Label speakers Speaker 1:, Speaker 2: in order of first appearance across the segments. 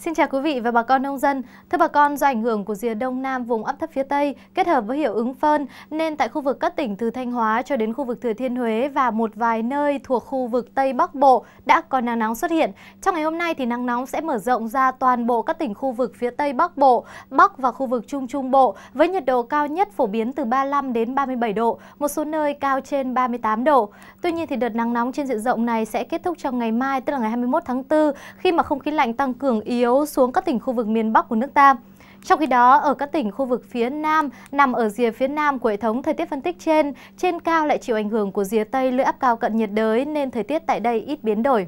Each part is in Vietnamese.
Speaker 1: Xin chào quý vị và bà con nông dân. Thưa bà con, do ảnh hưởng của rìa đông nam vùng áp thấp phía Tây kết hợp với hiệu ứng phơn nên tại khu vực các tỉnh từ Thanh Hóa cho đến khu vực Thừa Thiên Huế và một vài nơi thuộc khu vực Tây Bắc Bộ đã có nắng nóng xuất hiện. Trong ngày hôm nay thì nắng nóng sẽ mở rộng ra toàn bộ các tỉnh khu vực phía Tây Bắc Bộ, Bắc và khu vực Trung Trung Bộ với nhiệt độ cao nhất phổ biến từ 35 đến 37 độ, một số nơi cao trên 38 độ. Tuy nhiên thì đợt nắng nóng trên diện rộng này sẽ kết thúc trong ngày mai tức là ngày 21 tháng 4 khi mà không khí lạnh tăng cường yếu yếu xuống các tỉnh khu vực miền Bắc của nước ta. Trong khi đó, ở các tỉnh khu vực phía Nam, nằm ở rìa phía Nam của hệ thống thời tiết phân tích trên, trên cao lại chịu ảnh hưởng của rìa Tây lưỡi áp cao cận nhiệt đới nên thời tiết tại đây ít biến đổi.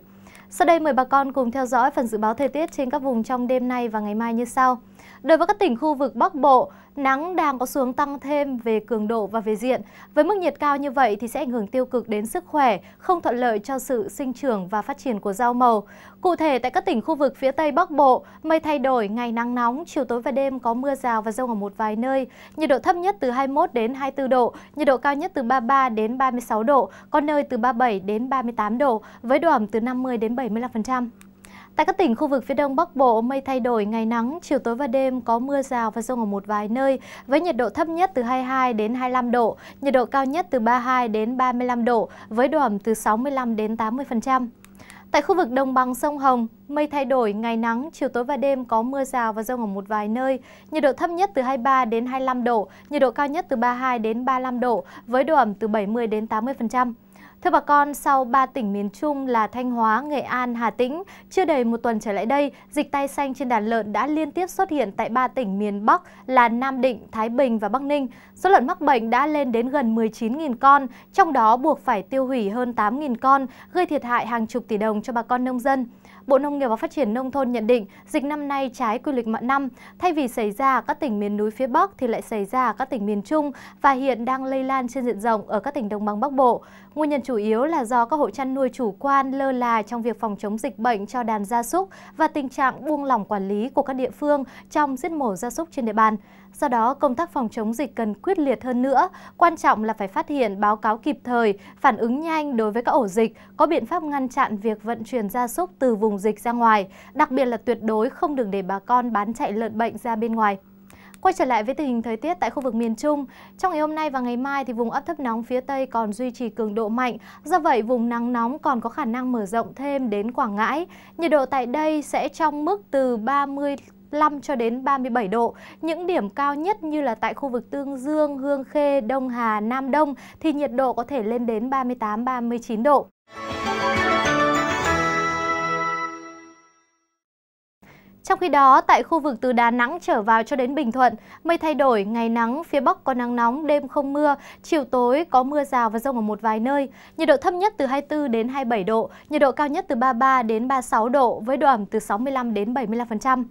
Speaker 1: Sau đây mời bà con cùng theo dõi phần dự báo thời tiết trên các vùng trong đêm nay và ngày mai như sau. Đối với các tỉnh khu vực Bắc Bộ, nắng đang có xuống tăng thêm về cường độ và về diện. Với mức nhiệt cao như vậy thì sẽ ảnh hưởng tiêu cực đến sức khỏe, không thuận lợi cho sự sinh trưởng và phát triển của rau màu. Cụ thể tại các tỉnh khu vực phía Tây Bắc Bộ, mây thay đổi, ngày nắng nóng, chiều tối và đêm có mưa rào và rông ở một vài nơi. Nhiệt độ thấp nhất từ 21 đến 24 độ, nhiệt độ cao nhất từ 33 đến 36 độ, có nơi từ 37 đến 38 độ, với độ ẩm từ 50 đến 75%. Tại các tỉnh khu vực phía đông bắc bộ, mây thay đổi, ngày nắng, chiều tối và đêm có mưa rào và rông ở một vài nơi, với nhiệt độ thấp nhất từ 22 đến 25 độ, nhiệt độ cao nhất từ 32 đến 35 độ, với độ ẩm từ 65 đến 80%. Tại khu vực đồng bằng sông Hồng, mây thay đổi, ngày nắng, chiều tối và đêm có mưa rào và rông ở một vài nơi. Nhiệt độ thấp nhất từ 23 đến 25 độ, nhiệt độ cao nhất từ 32 đến 35 độ, với độ ẩm từ 70 đến 80%. Thưa bà con, sau 3 tỉnh miền Trung là Thanh Hóa, Nghệ An, Hà Tĩnh, chưa đầy một tuần trở lại đây, dịch tai xanh trên đàn lợn đã liên tiếp xuất hiện tại 3 tỉnh miền Bắc là Nam Định, Thái Bình và Bắc Ninh. Số lợn mắc bệnh đã lên đến gần 19.000 con, trong đó buộc phải tiêu hủy hơn 8.000 con, gây thiệt hại hàng chục tỷ đồng cho bà con nông dân. Bộ Nông nghiệp và Phát triển Nông thôn nhận định dịch năm nay trái quy lịch mọi năm, thay vì xảy ra ở các tỉnh miền núi phía Bắc thì lại xảy ra ở các tỉnh miền Trung và hiện đang lây lan trên diện rộng ở các tỉnh Đồng bằng Bắc Bộ. Nguyên nhân chủ yếu là do các hộ chăn nuôi chủ quan lơ là trong việc phòng chống dịch bệnh cho đàn gia súc và tình trạng buông lỏng quản lý của các địa phương trong giết mổ gia súc trên địa bàn. Do đó, công tác phòng chống dịch cần quyết liệt hơn nữa, quan trọng là phải phát hiện báo cáo kịp thời, phản ứng nhanh đối với các ổ dịch, có biện pháp ngăn chặn việc vận chuyển gia súc từ vùng dịch ra ngoài, đặc biệt là tuyệt đối không được để bà con bán chạy lợn bệnh ra bên ngoài. Quay trở lại với tình hình thời tiết tại khu vực miền Trung, trong ngày hôm nay và ngày mai thì vùng áp thấp nóng phía Tây còn duy trì cường độ mạnh, do vậy vùng nắng nóng còn có khả năng mở rộng thêm đến Quảng Ngãi. Nhiệt độ tại đây sẽ trong mức từ 30 35 cho đến 37 độ. Những điểm cao nhất như là tại khu vực Tương Dương, Hương Khê, Đông Hà, Nam Đông thì nhiệt độ có thể lên đến 38-39 độ. Trong khi đó, tại khu vực từ Đà Nẵng trở vào cho đến Bình Thuận, mây thay đổi, ngày nắng, phía Bắc có nắng nóng, đêm không mưa, chiều tối có mưa rào và rông ở một vài nơi. Nhiệt độ thấp nhất từ 24 đến 27 độ, nhiệt độ cao nhất từ 33 đến 36 độ với độ ẩm từ 65 đến 75%.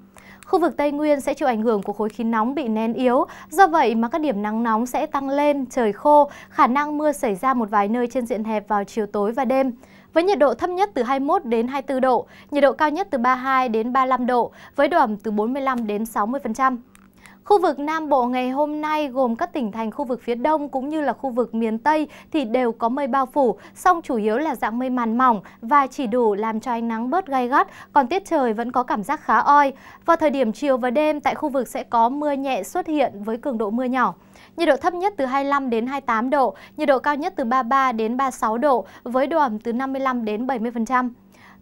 Speaker 1: Khu vực Tây Nguyên sẽ chịu ảnh hưởng của khối khí nóng bị nén yếu, do vậy mà các điểm nắng nóng sẽ tăng lên, trời khô, khả năng mưa xảy ra một vài nơi trên diện hẹp vào chiều tối và đêm với nhiệt độ thấp nhất từ 21 đến 24 độ, nhiệt độ cao nhất từ 32 đến 35 độ, với độ ẩm từ 45 đến 60%. Khu vực Nam Bộ ngày hôm nay gồm các tỉnh thành khu vực phía Đông cũng như là khu vực miền Tây thì đều có mây bao phủ, song chủ yếu là dạng mây màn mỏng và chỉ đủ làm cho ánh nắng bớt gai gắt, còn tiết trời vẫn có cảm giác khá oi. Vào thời điểm chiều và đêm tại khu vực sẽ có mưa nhẹ xuất hiện với cường độ mưa nhỏ. Nhiệt độ thấp nhất từ 25 đến 28 độ, nhiệt độ cao nhất từ 33 đến 36 độ với độ ẩm từ 55 đến 70%.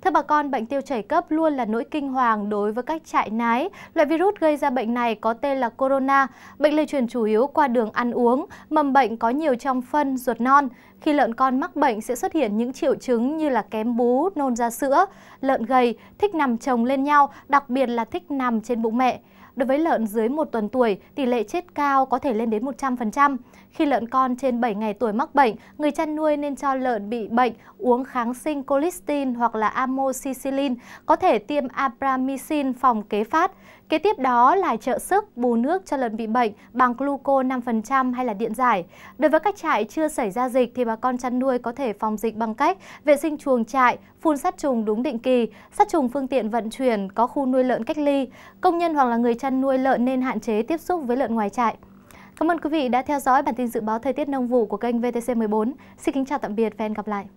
Speaker 1: Thưa bà con, bệnh tiêu chảy cấp luôn là nỗi kinh hoàng đối với các trại nái. Loại virus gây ra bệnh này có tên là corona. Bệnh lây truyền chủ yếu qua đường ăn uống, mầm bệnh có nhiều trong phân, ruột non. Khi lợn con mắc bệnh sẽ xuất hiện những triệu chứng như là kém bú, nôn ra sữa, lợn gầy, thích nằm chồng lên nhau, đặc biệt là thích nằm trên bụng mẹ. Đối với lợn dưới 1 tuần tuổi, tỷ lệ chết cao có thể lên đến 100%. Khi lợn con trên 7 ngày tuổi mắc bệnh, người chăn nuôi nên cho lợn bị bệnh uống kháng sinh colistin hoặc là amoxicillin, có thể tiêm abramycin phòng kế phát. Kế tiếp đó là trợ sức bù nước cho lợn bị bệnh bằng gluco 5% hay là điện giải. Đối với các trại chưa xảy ra dịch thì bà con chăn nuôi có thể phòng dịch bằng cách vệ sinh chuồng trại, phun sát trùng đúng định kỳ, sát trùng phương tiện vận chuyển có khu nuôi lợn cách ly. Công nhân hoặc là người chăn chăn nuôi lợn nên hạn chế tiếp xúc với lợn ngoài trại. Cảm ơn quý vị đã theo dõi bản tin dự báo thời tiết nông vụ của kênh VTC14. Xin kính chào tạm biệt và hẹn gặp lại.